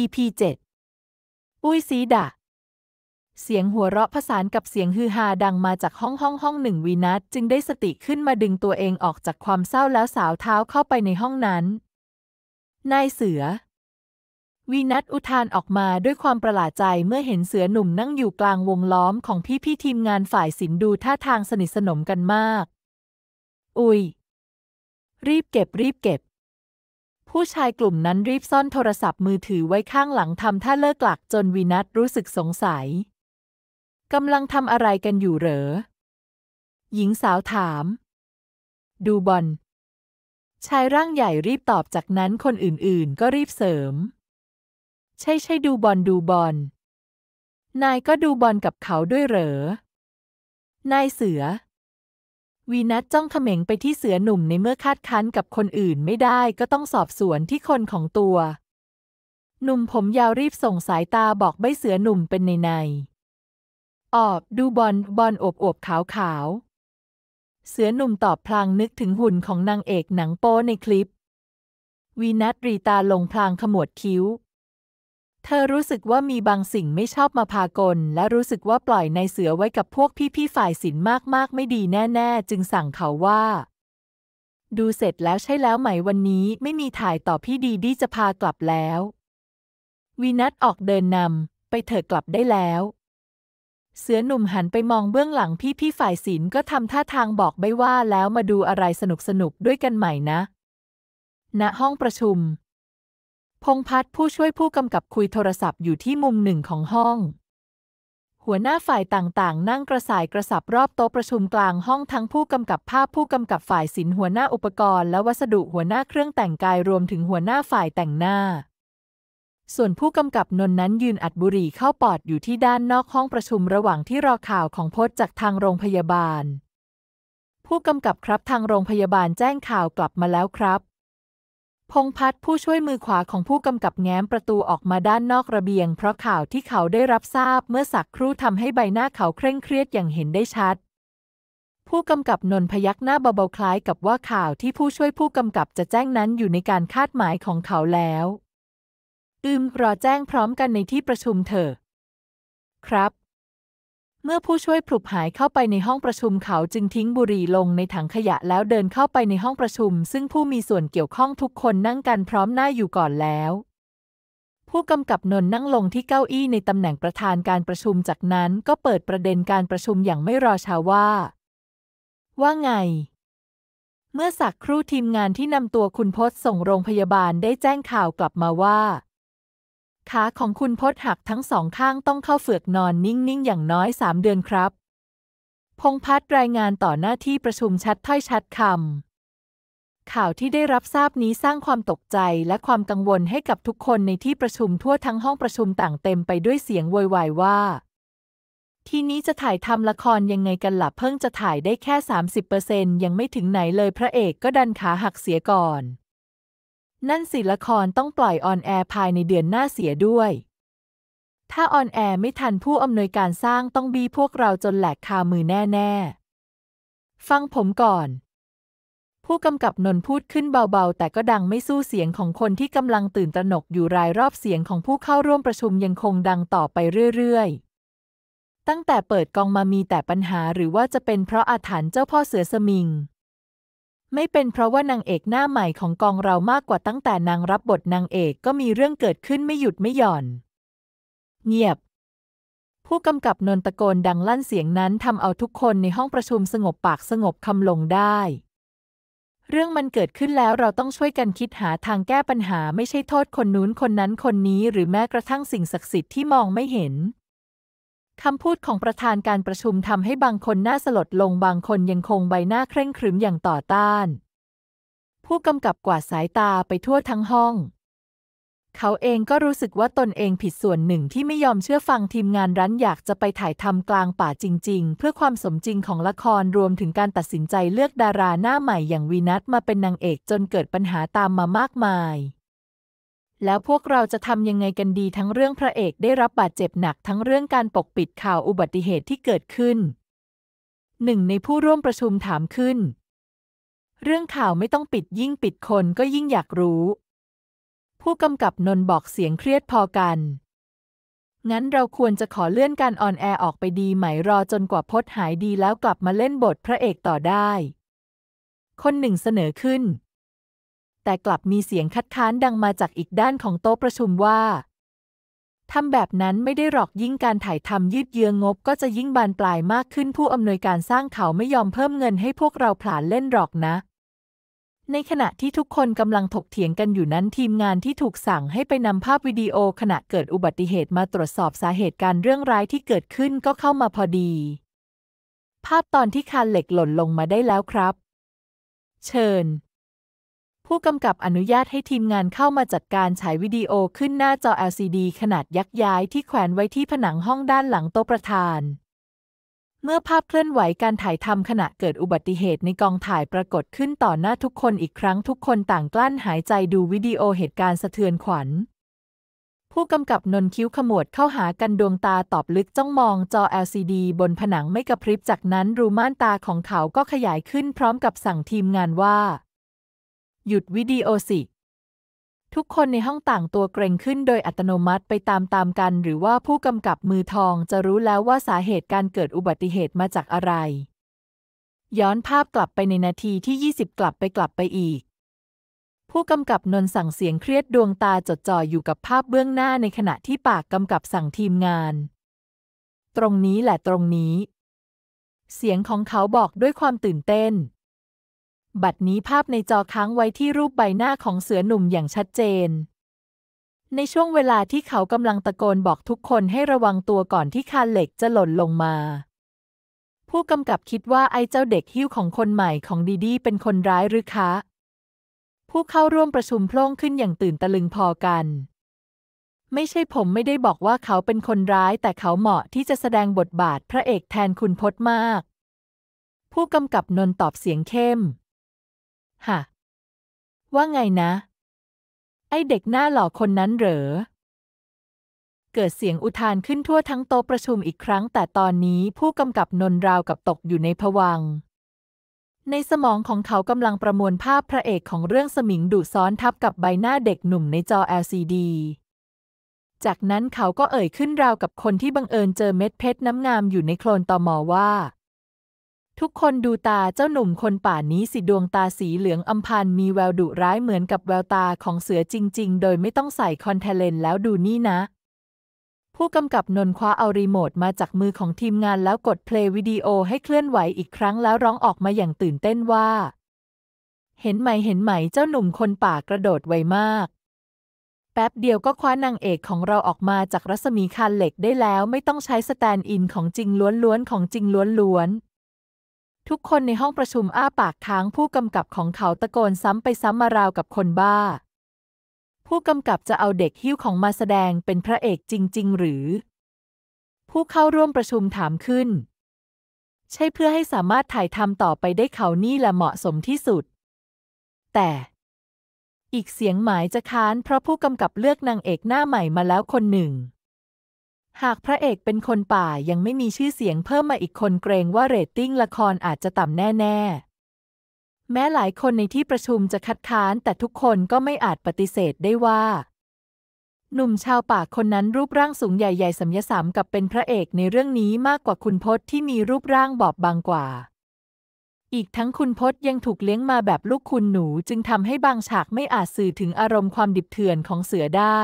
EP 7 อุ้ยสีดะ เสียงหัวเราะผสานกับเสียงฮือฮาดังมาจากห้องห้อง ห้องหนึ่งวีนัทจึงได้สติขึ้นมาดึงตัวเองออกจากความเศร้าแล้วสาวเท้าเข้าไปในห้องนั้น นายเสือวีนัทอุทานออกมาด้วยความประหลาดใจเมื่อเห็นเสือหนุ่มนั่งอยู่กลางวงล้อมของพี่พี่ทีมงานฝ่ายศิลป์ดูท่าทางสนิทสนมกันมาก อุ้ยรีบเก็บรีบเก็บผู้ชายกลุ่มนั้นรีบซ่อนโทรศัพท์มือถือไว้ข้างหลังทำท่าเลิกหลักจนวินัทรู้สึกสงสัยกำลังทำอะไรกันอยู่เหรอ หญิงสาวถาม ดูบอล ชายร่างใหญ่รีบตอบจากนั้นคนอื่นๆ ก็รีบเสริม ใช่ใช่ดูบอลดูบอล นายก็ดูบอลกับเขาด้วยเหรอ นายเสือวีนัทจ้องเขม็งไปที่เสือหนุ่มในเมื่อคาดคั้นกับคนอื่นไม่ได้ก็ต้องสอบสวนที่คนของตัว หนุ่มผมยาวรีบส่งสายตาบอกใบเสือหนุ่มเป็นในในออบดูบอลบอลอบอบขาวขาว เสือหนุ่มตอบพลางนึกถึงหุ่นของนางเอกหนังโป้ในคลิปวีนัทรีตาลงพลางขมวดคิ้วเธอรู้สึกว่ามีบางสิ่งไม่ชอบมาพากลและรู้สึกว่าปล่อยในเสือไว้กับพวกพี่ๆฝ่ายศิลป์มาก ๆ ไม่ดีแน่ ๆ จึงสั่งเขาว่า ดูเสร็จแล้วใช่แล้วไหมวันนี้ไม่มีถ่ายต่อพี่ดีดีจะพากลับแล้ว วินัทออกเดินนำไปเถอะกลับได้แล้ว เสือหนุ่มหันไปมองเบื้องหลังพี่พี่ฝ่ายศิลป์ก็ทำท่าทางบอกใบว่าแล้วมาดูอะไรสนุกสนุกด้วยกันใหม่นะ ณห้องประชุมพงพัฒน์ผู้ช่วยผู้กำกับคุยโทรศัพท์อยู่ที่มุมหนึ่งของห้อง หัวหน้าฝ่ายต่างๆนั่งกระสายกระสับรอบโต๊ะประชุมกลางห้องทั้งผู้กำกับภาพผู้กำกับฝ่ายศิลป์หัวหน้าอุปกรณ์และวัสดุหัวหน้าเครื่องแต่งกายรวมถึงหัวหน้าฝ่ายแต่งหน้า ส่วนผู้กำกับนนนั้นยืนอัดบุหรี่เข้าปอดอยู่ที่ด้านนอกห้องประชุมระหว่างที่รอข่าวของพจน์จากทางโรงพยาบาล ผู้กำกับครับทางโรงพยาบาลแจ้งข่าวกลับมาแล้วครับพงพัฒน์ผู้ช่วยมือขวาของผู้กำกับแง้มประตูออกมาด้านนอกระเบียงเพราะข่าวที่เขาได้รับทราบเมื่อสักครู่ทำให้ใบหน้าเขาเคร่งเครียดอย่างเห็นได้ชัด ผู้กำกับนนพยักหน้าเบาๆคล้ายกับว่าข่าวที่ผู้ช่วยผู้กำกับจะแจ้งนั้นอยู่ในการคาดหมายของเขาแล้วอืมรอแจ้งพร้อมกันในที่ประชุมเถอะ ครับเมื่อผู้ช่วยผลุบหายเข้าไปในห้องประชุมเขาจึงทิ้งบุหรี่ลงในถังขยะแล้วเดินเข้าไปในห้องประชุม ซึ่งผู้มีส่วนเกี่ยวข้องทุกคนนั่งกันพร้อมหน้าอยู่ก่อนแล้ว ผู้กำกับนนนั่งลงที่เก้าอี้ในตำแหน่งประธานการประชุมจากนั้น ก็เปิดประเด็นการประชุมอย่างไม่รอช้าว่า ว่าไง เมื่อสักครู่ทีมงานที่นำตัวคุณพศส่งโรงพยาบาลได้แจ้งข่าวกลับมาว่าขาของคุณพดหักทั้งสองข้างต้องเข้าเฝือกนอนนิ่ง ๆ อย่างน้อยสามเดือนครับ พงพัฒรายงานต่อหน้าที่ประชุมชัดถ้อยชัดคำข่าวที่ได้รับทราบนี้สร้างความตกใจและความกังวลให้กับทุกคนในที่ประชุมทั่วทั้งห้องประชุมต่างเต็มไปด้วยเสียงโวยวายว่า ทีนี้จะถ่ายทำละครยังไงกันล่ะเพิ่งจะถ่ายได้แค่ 30%ยังไม่ถึงไหนเลยพระเอกก็ดันขาหักเสียก่อนนั่นสิละครต้องปล่อยออนแอร์ภายในเดือนหน้าเสียด้วย ถ้าออนแอร์ไม่ทันผู้อำนวยการสร้างต้องบีพวกเราจนแหลกคามือแน่ ๆ ฟังผมก่อน ผู้กำกับนนพูดขึ้นเบาๆ แต่ก็ดังไม่สู้เสียงของคนที่กำลังตื่นตระหนกอยู่รายรอบเสียงของผู้เข้าร่วมประชุมยังคงดังต่อไปเรื่อยๆ ตั้งแต่เปิดกองมามีแต่ปัญหาหรือว่าจะเป็นเพราะอาถรรพ์เจ้าพ่อเสือสมิงไม่เป็นเพราะว่านางเอกหน้าใหม่ของกองเรามากกว่าตั้งแต่นางรับบทนางเอกก็มีเรื่องเกิดขึ้นไม่หยุดไม่หย่อน เงียบ ผู้กำกับนนตะโกนดังลั่นเสียงนั้นทำเอาทุกคนในห้องประชุมสงบปากสงบคำลงได้ เรื่องมันเกิดขึ้นแล้วเราต้องช่วยกันคิดหาทางแก้ปัญหา ไม่ใช่โทษคนนู้นคนนั้นคนนี้หรือแม้กระทั่งสิ่งศักดิ์สิทธิ์ที่มองไม่เห็นคำพูดของประธานการประชุมทำให้บางคนน่าสลดลง บางคนยังคงใบหน้าเคร่งครึมอย่างต่อต้าน ผู้กำกับกวาดสายตาไปทั่วทั้งห้อง เขาเองก็รู้สึกว่าตนเองผิดส่วนหนึ่งที่ไม่ยอมเชื่อฟังทีมงานร้นอยากจะไปถ่ายทำกลางป่าจริงๆ เพื่อความสมจริงของละครรวมถึงการตัดสินใจเลือกดาราหน้าใหม่อย่างวีนัทมาเป็นนางเอกจนเกิดปัญหาตามมามากมายแล้วพวกเราจะทำยังไงกันดีทั้งเรื่องพระเอกได้รับบาดเจ็บหนักทั้งเรื่องการปกปิดข่าวอุบัติเหตุที่เกิดขึ้นหนึ่งในผู้ร่วมประชุมถามขึ้น เรื่องข่าวไม่ต้องปิดยิ่งปิดคนก็ยิ่งอยากรู้ ผู้กำกับนนบอกเสียงเครียดพอกัน งั้นเราควรจะขอเลื่อนการออนแอร์ออกไปดีไหมรอจนกว่าพดหายดีแล้วกลับมาเล่นบทพระเอกต่อได้ คนหนึ่งเสนอขึ้นแต่กลับมีเสียงคัดค้านดังมาจากอีกด้านของโต๊ะประชุมว่า ทำแบบนั้นไม่ได้หรอกยิ่งการถ่ายทำยืดเยื้องงบก็จะยิ่งบานปลายมากขึ้นผู้อำนวยการสร้างเขาไม่ยอมเพิ่มเงินให้พวกเราผลาญเล่นหรอกนะ ในขณะที่ทุกคนกำลังถกเถียงกันอยู่นั้นทีมงานที่ถูกสั่งให้ไปนำภาพวิดีโอขณะเกิดอุบัติเหตุมาตรวจสอบสาเหตุการเรื่องร้ายที่เกิดขึ้นก็เข้ามาพอดี ภาพตอนที่คานเหล็กหล่นลงมาได้แล้วครับ เชิญผู้กำกับอนุญาตให้ทีมงานเข้ามาจัดการฉายวิดีโอขึ้นหน้าจอ LCD ขนาดยักษ์ย้ายที่แขวนไว้ที่ผนังห้องด้านหลังโต๊ะประธาน เมื่อภาพเคลื่อนไหวการถ่ายทำขณะเกิดอุบัติเหตุในกองถ่ายปรากฏขึ้นต่อหน้าทุกคนอีกครั้งทุกคนต่างกลั้นหายใจดูวิดีโอเหตุการณ์สะเทือนขวัญ ผู้กำกับนนคิ้วขมวดเข้าหากันดวงตาตอบลึกจ้องมองจอ LCD บนผนังไม่กระพริบจากนั้น รูม่านตาของเขาก็ขยายขึ้นพร้อมกับสั่งทีมงานว่าหยุดวิดีโอสิทุกคนในห้องต่างตัวเกรงขึ้นโดยอัตโนมัติไปตามตามกันหรือว่าผู้กำกับมือทองจะรู้แล้วว่าสาเหตุการเกิดอุบัติเหตุมาจากอะไร ย้อนภาพกลับไปในนาทีที่ 20 กลับไปกลับไปอีก ผู้กำกับนนสั่งเสียงเครียดดวงตาจดจ่ออยู่กับภาพเบื้องหน้าในขณะที่ปากกำกับสั่งทีมงาน ตรงนี้แหละตรงนี้ เสียงของเขาบอกด้วยความตื่นเต้นบัดนี้ภาพในจอค้างไว้ที่รูปใบหน้าของเสือหนุ่มอย่างชัดเจน ในช่วงเวลาที่เขากำลังตะโกนบอกทุกคนให้ระวังตัวก่อนที่คานเหล็กจะหล่นลงมา ผู้กำกับคิดว่าไอ้เจ้าเด็กหิ้วของคนใหม่ของดีดีเป็นคนร้ายหรือคะ ผู้เข้าร่วมประชุมโพล่งขึ้นอย่างตื่นตะลึงพอกัน ไม่ใช่ผมไม่ได้บอกว่าเขาเป็นคนร้ายแต่เขาเหมาะที่จะแสดงบทบาทพระเอกแทนคุณพจน์มาก ผู้กำกับนนตอบเสียงเข้มฮะว่าไงนะ ไอเด็กหน้าหล่อ คนนั้นเหรอ เกิดเสียงอุทานขึ้นทั่วทั้งโต๊ะประชุมอีกครั้งแต่ตอนนี้ผู้กำกับนนราวกับตกอยู่ในผวัง ในสมองของเขากำลังประมวลภาพพระเอกของเรื่องสมิง ดุซ้อนทับกับใบหน้าเด็กหนุ่มในจอ LCD จากนั้นเขาก็เอ่ยขึ้นราวกับคนที่บังเอิญเจอเม็ดเพชรน้ำงามอยู่ในโคลนตอมอว่าทุกคนดูตาเจ้าหนุ่มคนป่านี้สิดวงตาสีเหลืองอัมพันมีแววดุร้ายเหมือนกับแววตาของเสือจริงๆ โดยไม่ต้องใส่คอนแทเลนแล้วดูนี่นะ ผู้กำกับนนคว้าเอารีโมทมาจากมือของทีมงานแล้วกดเพลย์วิดีโอให้เคลื่อนไหวอีกครั้งแล้วร้องออกมาอย่างตื่นเต้นว่า เห็นไหมเห็นไหมเจ้าหนุ่มคนป่ากระโดดไวมาก แป๊บเดียวก็คว้านางเอกของเราออกมาจากรัศมีคานเหล็กได้แล้ว ไม่ต้องใช้สแตนด์อินของจริงล้วนๆของจริงล้วนๆทุกคนในห้องประชุมอ้าปากค้างผู้กำกับของเขาตะโกนซ้ำไปซ้ำมาราวกับคนบ้า ผู้กำกับจะเอาเด็กหิ้วของมาแสดงเป็นพระเอกจริงๆ หรือ ผู้เข้าร่วมประชุมถามขึ้น ใช่เพื่อให้สามารถถ่ายทำต่อไปได้เขานี่แหละเหมาะสมที่สุด แต่อีกเสียงหมายจะค้านเพราะผู้กำกับเลือกนางเอกหน้าใหม่มาแล้วคนหนึ่งหากพระเอกเป็นคนป่ายังไม่มีชื่อเสียงเพิ่มมาอีกคนเกรงว่าเรตติ้งละครอาจจะต่ำแน่ ๆ แม้หลายคนในที่ประชุมจะคัดค้าน แต่ทุกคนก็ไม่อาจปฏิเสธได้ว่า หนุ่มชาวป่าคนนั้นรูปร่างสูงใหญ่ๆ สัมยสามกับเป็นพระเอกในเรื่องนี้มากกว่าคุณพศที่มีรูปร่างบอบบางกว่า อีกทั้งคุณพศยังถูกเลี้ยงมาแบบลูกคุณหนูจึงทำให้บางฉากไม่อาจสื่อถึงอารมณ์ความดิบเถื่อนของเสือได้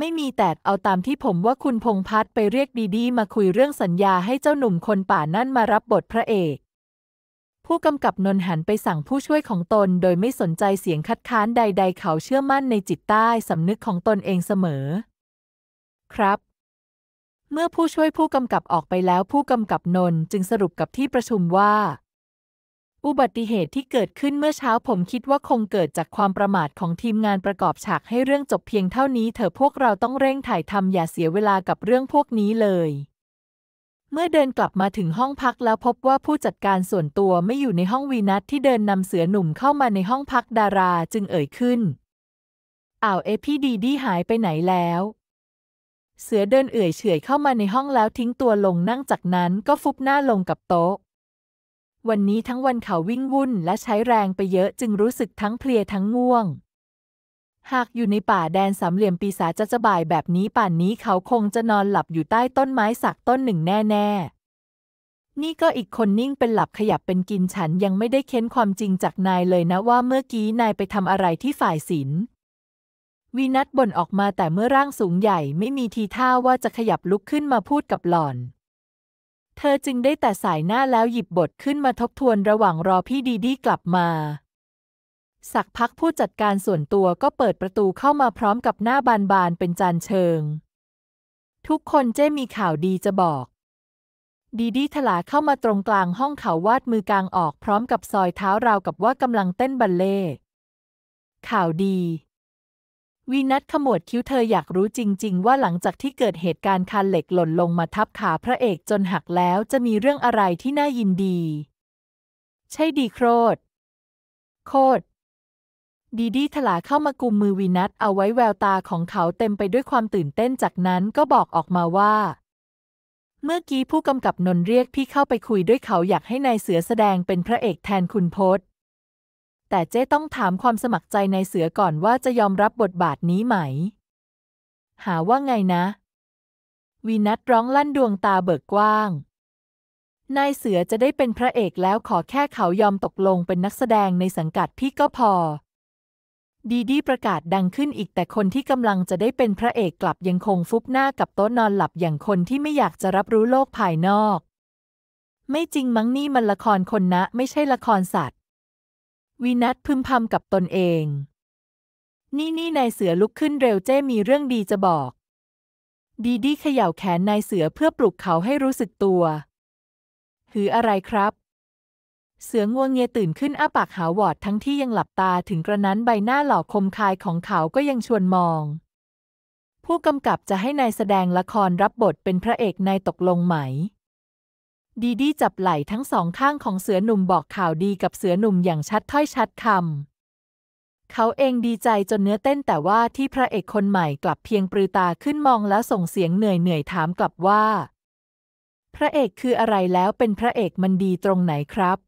ไม่มีแต่เอาตามที่ผมว่าคุณพงพัฒน์ไปเรียกดีดีมาคุยเรื่องสัญญาให้เจ้าหนุ่มคนป่านั่นมารับบทพระเอกผู้กำกับนนหันไปสั่งผู้ช่วยของตน โดยไม่สนใจเสียงคัดค้านใดๆ เขาเชื่อมั่นในจิตใต้สำนึกของตนเองเสมอ ครับ เมื่อผู้ช่วยผู้กำกับออกไปแล้วผู้กำกับนนจึงสรุปกับที่ประชุมว่าอุบัติเหตุที่เกิดขึ้นเมื่อเช้าผมคิดว่าคงเกิดจากความประมาทของทีมงานประกอบฉากให้เรื่องจบเพียงเท่านี้เถอะพวกเราต้องเร่งถ่ายทำอย่าเสียเวลากับเรื่องพวกนี้เลย เมื่อเดินกลับมาถึงห้องพักแล้วพบว่าผู้จัดการส่วนตัวไม่อยู่ในห้องวีนัทที่เดินนำเสือหนุ่มเข้ามาในห้องพักดาราจึงเอ่ยขึ้นอ้าวเอพี่ดีดีหายไปไหนแล้ว เสือเดินเอื่อยเฉยเข้ามาในห้องแล้วทิ้งตัวลงนั่งจากนั้นก็ฟุบหน้าลงกับโต๊ะวันนี้ทั้งวันเขาวิ่งวุ่นและใช้แรงไปเยอะจึงรู้สึกทั้งเพลียทั้งง่วง หากอยู่ในป่าแดนสามเหลี่ยมปีศาจจะสบายแบบนี้ป่านนี้เขาคงจะนอนหลับอยู่ใต้ต้นไม้สักต้นหนึ่งแน่ๆ นี่ก็อีกคนนิ่งเป็นหลับขยับเป็นกินฉันยังไม่ได้เค้นความจริงจากนายเลยนะว่าเมื่อกี้นายไปทำอะไรที่ฝ่ายศิลวีนัทบ่นออกมาแต่เมื่อร่างสูงใหญ่ไม่มีทีท่าว่าจะขยับลุกขึ้นมาพูดกับหล่อนเธอจึงได้แต่สายหน้าแล้วหยิบบทขึ้นมาทบทวนระหว่างรอพี่ดีดีกลับมา สักพักผู้จัดการส่วนตัวก็เปิดประตูเข้ามาพร้อมกับหน้าบานบานเป็นจานเชิง ทุกคนเจ้มีข่าวดีจะบอกดีดีถลาเข้ามาตรงกลางห้องเขาวาดมือกลางออกพร้อมกับซอยเท้าราวกับว่ากำลังเต้นบัลเล่ข่าวดีวีนัทขมวดคิ้วเธออยากรู้จริงๆ ว่าหลังจากที่เกิดเหตุการณ์คานเหล็กหล่นลงมาทับขาพระเอกจนหักแล้วจะมีเรื่องอะไรที่น่ายินดี ใช่ดีโครด โคดดีดีถลาเข้ามากุมมือวีนัทเอาไว้แววตาของเขาเต็มไปด้วยความตื่นเต้นจากนั้นก็บอกออกมาว่า เมื่อกี้ผู้กำกับนนเรียกพี่เข้าไปคุยด้วยเขาอยากให้นายเสือแสดงเป็นพระเอกแทนคุณพศแต่เจ้ต้องถามความสมัครใจในเสือก่อนว่าจะยอมรับบทบาทนี้ไหม หาว่าไงนะวีนัทร้องลั่นดวงตาเบิกกว้าง นายเสือจะได้เป็นพระเอกแล้วขอแค่เขายอมตกลงเป็นนักแสดงในสังกัดพี่ก็พอ ดีดีประกาศดังขึ้นอีกแต่คนที่กำลังจะได้เป็นพระเอกกลับยังคงฟุบหน้ากับโต๊ะนอนหลับอย่างคนที่ไม่อยากจะรับรู้โลกภายนอก ไม่จริงมั้งนี่มันละครคนนะ ไม่ใช่ละครสัตว์วินัทพึมพำกับตนเอง นี่นี่นายเสือลุกขึ้นเร็วเจ้มีเรื่องดีจะบอก ดีดีเขย่าแขนนายเสือเพื่อปลุกเขาให้รู้สึกตัว หืออะไรครับ เสืองวงเงียตื่นขึ้นอ้าปากหาวอดทั้งที่ยังหลับตาถึงกระนั้นใบหน้าหล่อคมคายของเขาก็ยังชวนมอง ผู้กำกับจะให้นายแสดงละครรับบทเป็นพระเอกนายตกลงไหมดีดีจับไหล่ทั้งสองข้างของเสือหนุ่มบอกข่าวดีกับเสือหนุ่มอย่างชัดถ้อยชัดคำเขาเองดีใจจนเนื้อเต้นแต่ว่าที่พระเอกคนใหม่กลับเพียงปรือตาขึ้นมองแล้วส่งเสียงเหนื่อยเหนื่อยถามกลับว่า พระเอกคืออะไรแล้วเป็นพระเอกมันดีตรงไหนครับ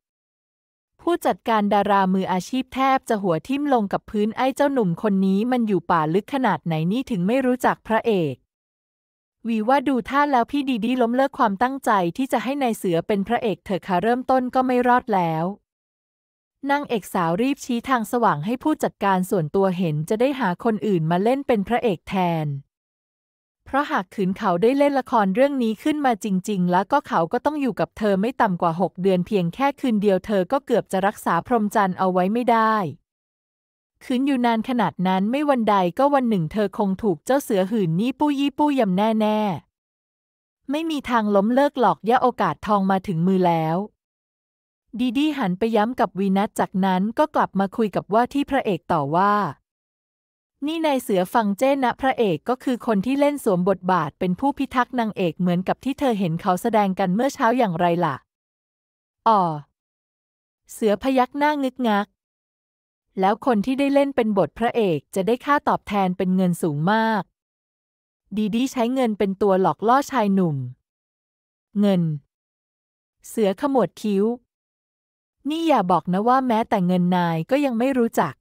ผู้จัดการดารามืออาชีพแทบจะหัวทิ่มลงกับพื้นไอ้เจ้าหนุ่มคนนี้มันอยู่ป่าลึกขนาดไหนนี่ถึงไม่รู้จักพระเอกวีว่าดูท่าแล้วพี่ดีดีล้มเลิกความตั้งใจที่จะให้นายเสือเป็นพระเอกเถอะค่ะเริ่มต้นก็ไม่รอดแล้ว นางเอกสาวรีบชี้ทางสว่างให้ผู้จัดการส่วนตัวเห็นจะได้หาคนอื่นมาเล่นเป็นพระเอกแทน เพราะหากขืนเขาได้เล่นละครเรื่องนี้ขึ้นมาจริงๆ แล้วก็เขาก็ต้องอยู่กับเธอไม่ต่ำกว่า 6 เดือนเพียงแค่คืนเดียวเธอก็เกือบจะรักษาพรหมจันทร์เอาไว้ไม่ได้ขืนอยู่นานขนาดนั้นไม่วันใดก็วันหนึ่งเธอคงถูกเจ้าเสือหื่นนี่ปู้ยี่ปู้ยำแน่แน่ไม่มีทางล้มเลิกหลอกย่าโอกาสทองมาถึงมือแล้ว ดีดีหันไปย้ำกับวีนัสจากนั้นก็กลับมาคุยกับว่าที่พระเอกต่อว่า นี่นายเสือฟังเจ้นะพระเอกก็คือคนที่เล่นสวมบทบาทเป็นผู้พิทักษ์นางเอกเหมือนกับที่เธอเห็นเขาแสดงกันเมื่อเช้าอย่างไรล่ะอ๋อเสือพยักหน้างึกงักแล้วคนที่ได้เล่นเป็นบทพระเอกจะได้ค่าตอบแทนเป็นเงินสูงมาก ดีดีใช้เงินเป็นตัวหลอกล่อชายหนุ่ม เงิน เสือขมวดคิ้ว นี่อย่าบอกนะว่าแม้แต่เงินนายก็ยังไม่รู้จัก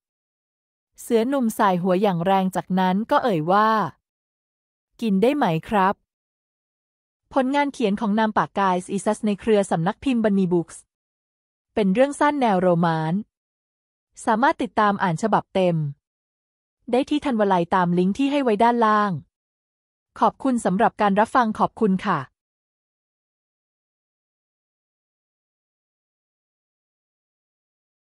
เสือหนุ่มสายหัวอย่างแรงจากนั้นก็เอ่ยว่า กินได้ไหมครับ ผลงานเขียนของนามปากกายอิซัสในเครือสำนักพิมพ์บันนีบุ๊กส์เป็นเรื่องสั้นแนวโรแมนต์สามารถติดตามอ่านฉบับเต็ม ได้ที่ทันวลัยตามลิงก์ที่ให้ไว้ด้านล่าง ขอบคุณสำหรับการรับฟังขอบคุณค่ะ